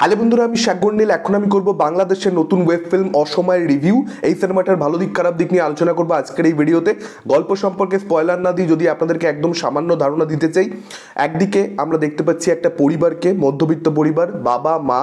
hello বন্ধুরা আমি শেখ গন্ডিল এখন আমি করবো বাংলাদেশের নতুন ওয়েব ফিল্ম অসময়ের রিভিউ এই সিনেমাটার ভালো দিক খারাপ দিক নিয়ে আলোচনা করবো আজকের এই ভিডিওতে গল্প সম্পর্কে স্পয়লার না দিই যদি আপনাদেরকে একদম সামান্য ধারণা দিতে চাই একদিকে আমরা দেখতে পাচ্ছি একটা পরিবারকে মধ্যবিত্ত পরিবার বাবা মা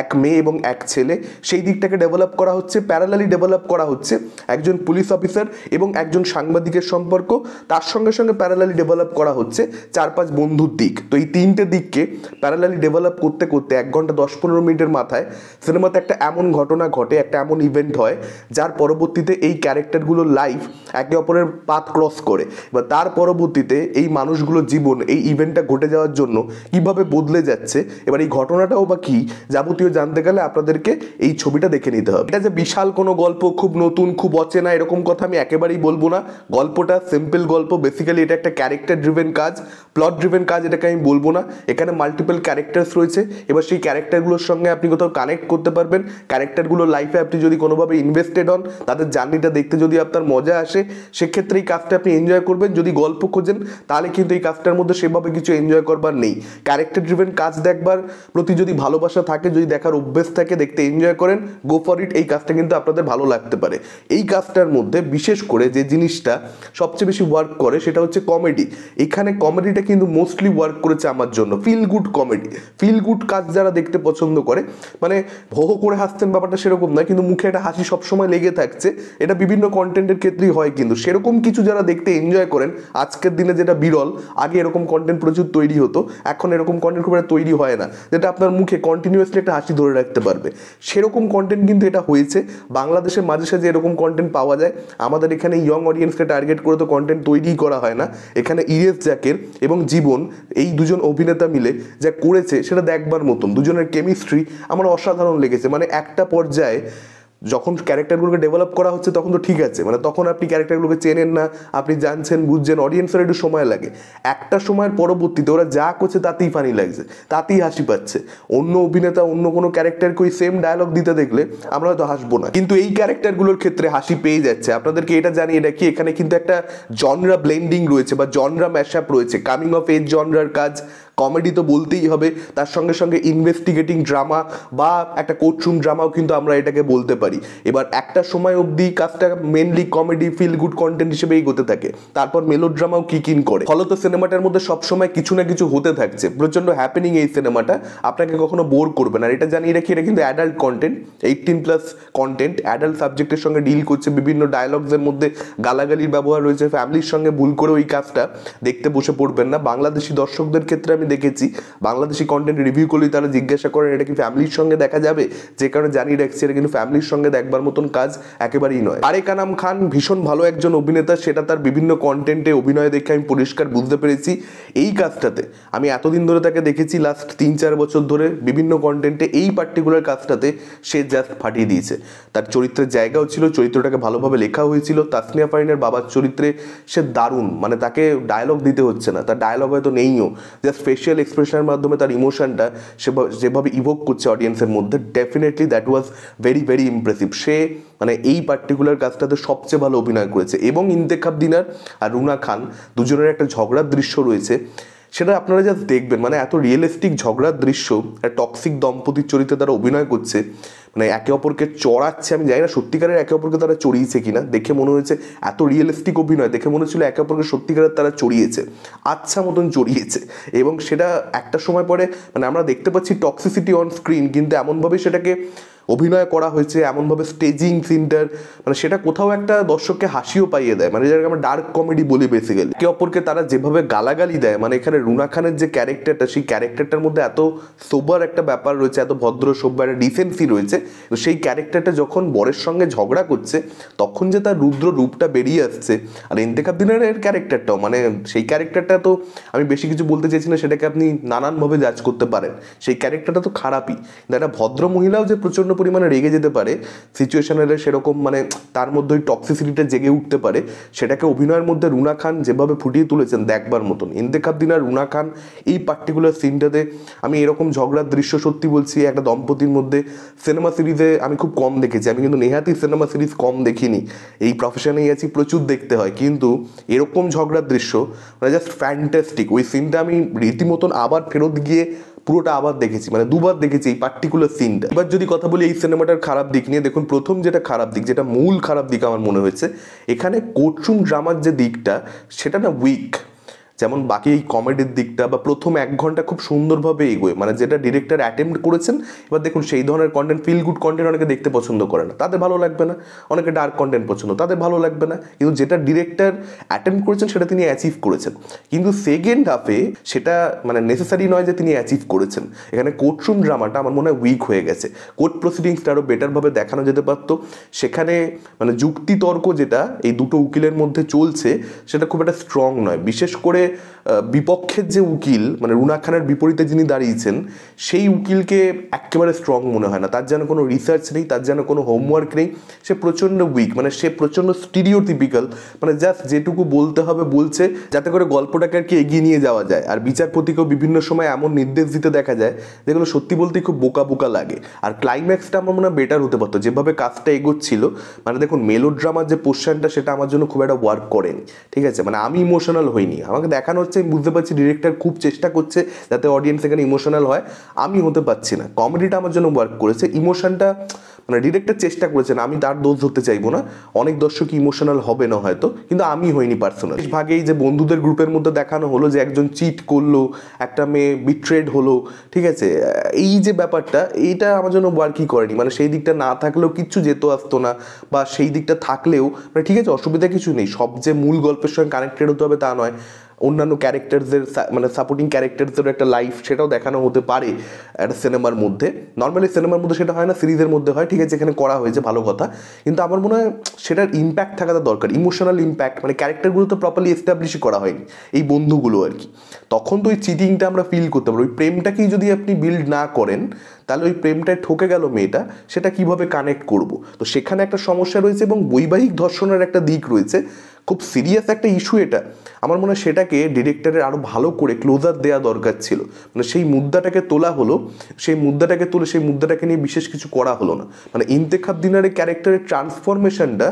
এক মেয়ে এবং এক ছেলে সেই দিকটাকে ডেভেলপ করা হচ্ছে প্যারালালি ডেভেলপ করা হচ্ছে একজন পুলিশ অফিসার এবং একজন সাংবাদিকের সম্পর্ক তার সঙ্গে সঙ্গে প্যারালালি ডেভেলপ করা হচ্ছে চার পাঁচ বন্ধুর দিক তো এই তিনটে দিককে প্যারালালি ডেভেলপ করতে করতে এক ঘন্টা দশ পনেরো মিনিটের মাথায় সিনেমাতে একটা এমন ঘটনা ঘটে একটা এমন ইভেন্ট হয় যার পরবর্তীতে এই ক্যারেক্টারগুলোর লাইফ একে অপরের পাথ ক্রস করে বা তার পরবর্তীতে এই মানুষগুলোর জীবন এই ইভেন্টটা ঘটে যাওয়ার জন্য কিভাবে বদলে যাচ্ছে এবার এই ঘটনাটাও বা কী যাবতীয় জানতে গেলে আপনাদেরকে এই ছবিটা দেখে নিতে হবে এটা যে বিশাল কোনো গল্প খুব নতুন খুব অচেনা এরকম কথা আমি একেবারেই বলবো না গল্পটা সিম্পল গল্প বেসিক্যালি এটা একটা ক্যারেক্টার ড্রিভেন কাজ প্লট ড্রিভেন কাজ এটাকে আমি বলবো না এখানে মাল্টিপল ক্যারেক্টার্স রয়েছে এবার সেই ক্যারেক্টার ক্যারেক্টারগুলোর সঙ্গে আপনি কোথাও কানেক্ট করতে পারবেন ক্যারেক্টারগুলোর লাইফে আপনি যদি কোনোভাবে ইনভেস্টেড হন তাদের জার্নিটা দেখতে যদি আপনার মজা আসে সেক্ষেত্রে এই কাজটা আপনি এনজয় করবেন যদি গল্প খোঁজেন তাহলে কিন্তু এই কাজটার মধ্যে সেভাবে কিছু এনজয় করবার নেই ক্যারেক্টার ড্রিভেন কাজ দেখবার প্রতি যদি ভালোবাসা থাকে যদি দেখার অভ্যেস থাকে দেখতে এনজয় করেন গো ফর ইট এই কাজটা কিন্তু আপনাদের ভালো লাগতে পারে এই কাজটার মধ্যে বিশেষ করে যে জিনিসটা সবচেয়ে বেশি ওয়ার্ক করে সেটা হচ্ছে কমেডি এখানে কমেডিটা কিন্তু মোস্টলি ওয়ার্ক করেছে আমার জন্য feel good comedy feel good কাজ যারা দেখতে পছন্দ পছন্দ করে মানে ভোহ করে হাসছেন ব্যাপারটা সেরকম নয় কিন্তু মুখে একটা হাসি সবসময় লেগে থাকছে এটা বিভিন্ন কন্টেন্টের ক্ষেত্রেই হয় কিন্তু সেরকম কিছু যারা দেখতে এনজয় করেন আজকের দিনে যেটা বিরল আগে এরকম কন্টেন্ট প্রচুর তৈরি হতো এখন এরকম কন্টেন্ট খুব একটা তৈরি হয় না যেটা আপনার মুখে কন্টিনিউয়াসলি একটা হাসি ধরে রাখতে পারবে সেরকম কন্টেন্ট কিন্তু এটা হয়েছে বাংলাদেশের মাঝে সাঝে এরকম কন্টেন্ট পাওয়া যায় আমাদের এখানে ইয়ং অডিয়েন্সকে টার্গেট করে তো কন্টেন্ট তৈরিই করা হয় না এখানে ইরেস জ্যাকের এবং জীবন এই দুজন অভিনেতা মিলে যা করেছে সেটা দেখবার মতন দুজনের কেমি কেমিস্ট্রি আমার অসাধারণ লেগেছে মানে একটা পর্যায়ে যখন ক্যারেক্টারগুলোকে ডেভেলপ করা হচ্ছে তখন তো ঠিক আছে মানে তখন আপনি ক্যারেক্টারগুলোকে চেনেন না আপনি জানছেন বুঝছেন অডিয়েন্সের একটু সময় লাগে একটা সময়ের পরবর্তীতে ওরা যা করছে তাতেই ফানি লাগছে তাতেই হাসি পাচ্ছে অন্য অভিনেতা অন্য কোনো ক্যারেক্টারকে ওই সেম ডায়লগ দিতে দেখলে আমরা হয়তো হাসবো না কিন্তু এই ক্যারেক্টারগুলোর ক্ষেত্রে হাসি পেয়ে যাচ্ছে আপনাদেরকে এটা জানি এটা কি এখানে কিন্তু একটা জনরা ব্লেন্ডিং রয়েছে বা জনরা ম্যাশ আপ রয়েছে কামিং অফ এজ জনরার কাজ কমেডি তো বলতেই হবে তার সঙ্গে সঙ্গে ইনভেস্টিগেটিং ড্রামা বা একটা কোর্টরুম ড্রামাও কিন্তু আমরা এটাকে বলতে পারি পারি এবার একটা সময় অবধি কাজটা mainly comedy feel good content হিসেবে এগোতে থাকে তারপর মেলোড্রামাও কিন করে ফলত সিনেমাটার মধ্যে সবসময় কিছু না কিছু হতে থাকছে প্রচন্ড হ্যাপেনিং এই সিনেমাটা আপনাকে কখনো বোর করবে না এটা জানিয়ে রাখি এটা কিন্তু adult content eighteen plus content adult সাবজেক্টের সঙ্গে ডিল করছে বিভিন্ন ডায়লগসের মধ্যে গালাগালির ব্যবহার রয়েছে ফ্যামিলির সঙ্গে ভুল করে ওই কাজটা দেখতে বসে পড়বেন না বাংলাদেশি দর্শকদের ক্ষেত্রে আমি দেখেছি বাংলাদেশি কন্টেন্ট রিভিউ করলে তারা জিজ্ঞাসা করেন এটা কি ফ্যামিলির সঙ্গে দেখা যাবে যে কারণে জানিয়ে রাখছি এটা কিন্তু ফ্যামিলির সঙ্গে সঙ্গে দেখবার মতন কাজ একেবারেই নয় আরেক আনাম খান ভীষণ ভালো একজন অভিনেতা সেটা তার বিভিন্ন কন্টেন্টে অভিনয় দেখে আমি পরিষ্কার বুঝতে পেরেছি এই কাজটাতে আমি এতদিন ধরে তাকে দেখেছি লাস্ট তিন চার বছর ধরে বিভিন্ন কন্টেন্টে এই পার্টিকুলার কাজটাতে সে জাস্ট ফাটিয়ে দিয়েছে তার চরিত্রের জায়গাও ছিল চরিত্রটাকে ভালোভাবে লেখা হয়েছিল তাসনিয়া ফারিনের বাবার চরিত্রে সে দারুণ মানে তাকে ডায়লগ দিতে হচ্ছে না তার ডায়লগ হয়তো নেইও জাস্ট ফেশিয়াল এক্সপ্রেশনের মাধ্যমে তার ইমোশনটা সে যেভাবে ইভোক করছে অডিয়েন্সের মধ্যে definitely that was very very imp impressive সে মানে এই পার্টিকুলার কাজটাতে সবচেয়ে ভালো অভিনয় করেছে এবং ইন্তেখাব দিনার আর রুনা খান দুজনের একটা ঝগড়ার দৃশ্য রয়েছে সেটা আপনারা জাস্ট দেখবেন মানে এত রিয়েলিস্টিক ঝগড়ার দৃশ্য টক্সিক দম্পতির চরিত্রে তারা অভিনয় করছে মানে একে অপরকে চড়াচ্ছে আমি জানি না সত্যিকারের একে অপরকে তারা চড়িয়েছে কিনা দেখে মনে হয়েছে এত রিয়েলিস্টিক অভিনয় দেখে মনে হচ্ছিল একে অপরকে সত্যিকারের তারা চড়িয়েছে আচ্ছা মতন চড়িয়েছে এবং সেটা একটা সময় পরে মানে আমরা দেখতে পাচ্ছি টক্সিসিটি অন স্ক্রিন কিন্তু এমনভাবে সেটাকে অভিনয় করা হয়েছে এমনভাবে স্টেজিং সিনটার মানে সেটা কোথাও একটা দর্শককে হাসিও পাইয়ে দেয় মানে যেটাকে আমরা ডার্ক কমেডি বলি বেসিক্যালি একে অপরকে তারা যেভাবে গালাগালি দেয় মানে এখানে রুনা খানের যে ক্যারেক্টারটা সেই ক্যারেক্টারটার মধ্যে এত সোবার একটা ব্যাপার রয়েছে এত ভদ্র সভ্য একটা ডিসেন্সি রয়েছে তো সেই ক্যারেক্টারটা যখন বরের সঙ্গে ঝগড়া করছে তখন যে তার রুদ্র রূপটা বেরিয়ে আসছে আর ইন্তেকাব দিনের ক্যারেক্টারটাও মানে সেই ক্যারেক্টারটা তো আমি বেশি কিছু বলতে চাইছি না সেটাকে আপনি নানানভাবে জাজ করতে পারেন সেই ক্যারেক্টারটা তো খারাপই কিন্তু একটা ভদ্র মহিলাও যে প্রচণ্ড পরিমাণে রেগে যেতে পারে সিচুয়েশনালে সেরকম মানে তার মধ্যে ওই টক্সিসিটিটা জেগে উঠতে পারে সেটাকে অভিনয়ের মধ্যে রুনা খান যেভাবে ফুটিয়ে তুলেছেন দেখবার মতন ইন্তেখাব দিনার রুনা খান এই পার্টিকুলার সিনটাতে আমি এরকম ঝগড়ার দৃশ্য সত্যি বলছি একটা দম্পতির মধ্যে সিনেমা সিরিজে আমি খুব কম দেখেছি আমি কিন্তু নেহাতি সিনেমা সিরিজ কম দেখিনি এই প্রফেশনেই আছি প্রচুর দেখতে হয় কিন্তু এরকম ঝগড়ার দৃশ্য মানে জাস্ট ফ্যান্টাস্টিক ওই সিনটা আমি রীতিমতন আবার ফেরত গিয়ে পুরোটা আবার দেখেছি মানে দুবার দেখেছি এই পার্টিকুলার সিনটা এবার যদি কথা বলি এই সিনেমাটার খারাপ দিক নিয়ে দেখুন প্রথম যেটা খারাপ দিক যেটা মূল খারাপ দিক আমার মনে হয়েছে এখানে কোচুম ড্রামার যে দিকটা সেটা না উইক যেমন বাকি এই কমেডির দিকটা বা প্রথম এক ঘন্টা খুব সুন্দরভাবে এগোয় মানে যেটা ডিরেক্টর অ্যাটেম্প্ট করেছেন এবার দেখুন সেই ধরনের কন্টেন্ট ফিল গুড কন্টেন্ট অনেকে দেখতে পছন্দ করে না তাদের ভালো লাগবে না অনেকে ডার্ক কন্টেন্ট পছন্দ তাদের ভালো লাগবে না কিন্তু যেটা ডিরেক্টর অ্যাটেম্প্ট করেছেন সেটা তিনি অ্যাচিভ করেছেন কিন্তু সেকেন্ড হাফে সেটা মানে নেসেসারি নয় যে তিনি অ্যাচিভ করেছেন এখানে কোর্টরুম ড্রামাটা আমার মনে হয় উইক হয়ে গেছে কোর্ট প্রসিডিংসটা আরও বেটারভাবে দেখানো যেতে পারতো সেখানে মানে যুক্তিতর্ক যেটা এই দুটো উকিলের মধ্যে চলছে সেটা খুব একটা স্ট্রং নয় বিশেষ করে বিপক্ষের যে উকিল মানে রুনা খানের বিপরীতে যিনি দাঁড়িয়েছেন সেই উকিলকে একেবারে স্ট্রং মনে হয় না তার যেন কোনো রিসার্চ নেই তার যেন কোনো হোমওয়ার্ক নেই সে প্রচণ্ড উইক মানে সে প্রচণ্ড স্টিরিওটিপিক্যাল মানে জাস্ট যেটুকু বলতে হবে বলছে যাতে করে গল্পটাকে আর কি এগিয়ে নিয়ে যাওয়া যায় আর বিচারপতিকেও বিভিন্ন সময় এমন নির্দেশ দিতে দেখা যায় যেগুলো সত্যি বলতে খুব বোকা বোকা লাগে আর ক্লাইম্যাক্সটা আমার মনে হয় বেটার হতে পারতো যেভাবে কাজটা এগোচ্ছিল মানে দেখুন মেলোড্রামার যে পোর্শনটা সেটা আমার জন্য খুব একটা ওয়ার্ক করেনি ঠিক আছে মানে আমি ইমোশনাল হইনি আমাকে দেখানো হচ্ছে আমি বুঝতে পারছি ডিরেক্টর খুব চেষ্টা করছে যাতে অডিয়েন্স এখানে ইমোশনাল হয় আমি হতে পারছি না কমেডিটা আমার জন্য ওয়ার্ক করেছে ইমোশনটা মানে ডিরেক্টর চেষ্টা করেছেন আমি তার দোষ ধরতে চাইবো না অনেক দর্শক ইমোশনাল হবে না হয়তো কিন্তু আমি হইনি পার্সোনাল ভাগেই যে বন্ধুদের গ্রুপের মধ্যে দেখানো হলো যে একজন চিট করলো একটা মেয়ে বিট্রেড হলো ঠিক আছে এই যে ব্যাপারটা এইটা আমার জন্য ওয়ার্কই করেনি মানে সেই দিকটা না থাকলেও কিচ্ছু যেত আসতো না বা সেই দিকটা থাকলেও মানে ঠিক আছে অসুবিধা কিছু নেই সব যে মূল গল্পের সঙ্গে কানেক্টেড হতে হবে তা নয় অন্যান্য ক্যারেক্টারদের মানে সাপোর্টিং ক্যারেক্টারদেরও একটা লাইফ সেটাও দেখানো হতে পারে একটা সিনেমার মধ্যে নর্মালি সিনেমার মধ্যে সেটা হয় না সিরিজের মধ্যে হয় ঠিক আছে এখানে করা হয়েছে ভালো কথা কিন্তু আমার মনে হয় সেটার ইম্প্যাক্ট থাকাটা দরকার ইমোশনাল ইম্প্যাক্ট মানে ক্যারেক্টারগুলো তো প্রপারলি এস্টাবলিশ করা হয়নি এই বন্ধুগুলো আর কি তখন তো ওই চিটিংটা আমরা ফিল করতে পারবো ওই প্রেমটাকেই যদি আপনি বিল্ড না করেন তাহলে ওই প্রেমটায় ঠকে গেল মেয়েটা সেটা কিভাবে কানেক্ট করব তো সেখানে একটা সমস্যা রয়েছে এবং বৈবাহিক ধর্ষণের একটা দিক রয়েছে খুব সিরিয়াস একটা ইস্যু এটা আমার মনে হয় সেটাকে ডিরেক্টরের আরও ভালো করে ক্লোজার দেওয়া দরকার ছিল মানে সেই মুদ্রাটাকে তোলা হলো সেই মুদ্রাটাকে তুলে সেই মুদ্রাটাকে নিয়ে বিশেষ কিছু করা হলো না মানে ইন্তেখাব দিনারের ক্যারেক্টারের ট্রান্সফরমেশনটা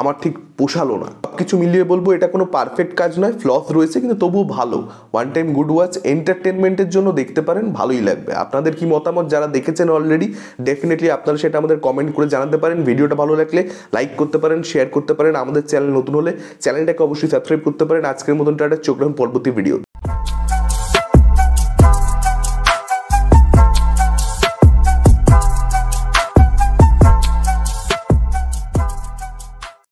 আমার ঠিক পোষালো না সব কিছু মিলিয়ে বলবো এটা কোনো পারফেক্ট কাজ নয় ফ্লস রয়েছে কিন্তু তবুও ভালো ওয়ান টাইম গুড ওয়াচ এন্টারটেনমেন্টের জন্য দেখতে পারেন ভালোই লাগবে আপনাদের কি মতামত যারা দেখেছেন অলরেডি ডেফিনেটলি আপনারা সেটা আমাদের কমেন্ট করে জানাতে পারেন ভিডিওটা ভালো লাগলে লাইক করতে পারেন শেয়ার করতে পারেন আমাদের চ্যানেল নতুন হলে চ্যানেলটাকে অবশ্যই সাবস্ক্রাইব করতে পারেন আজকের মতন টাটা চোখ রাখুন পরবর্তী ভিডিও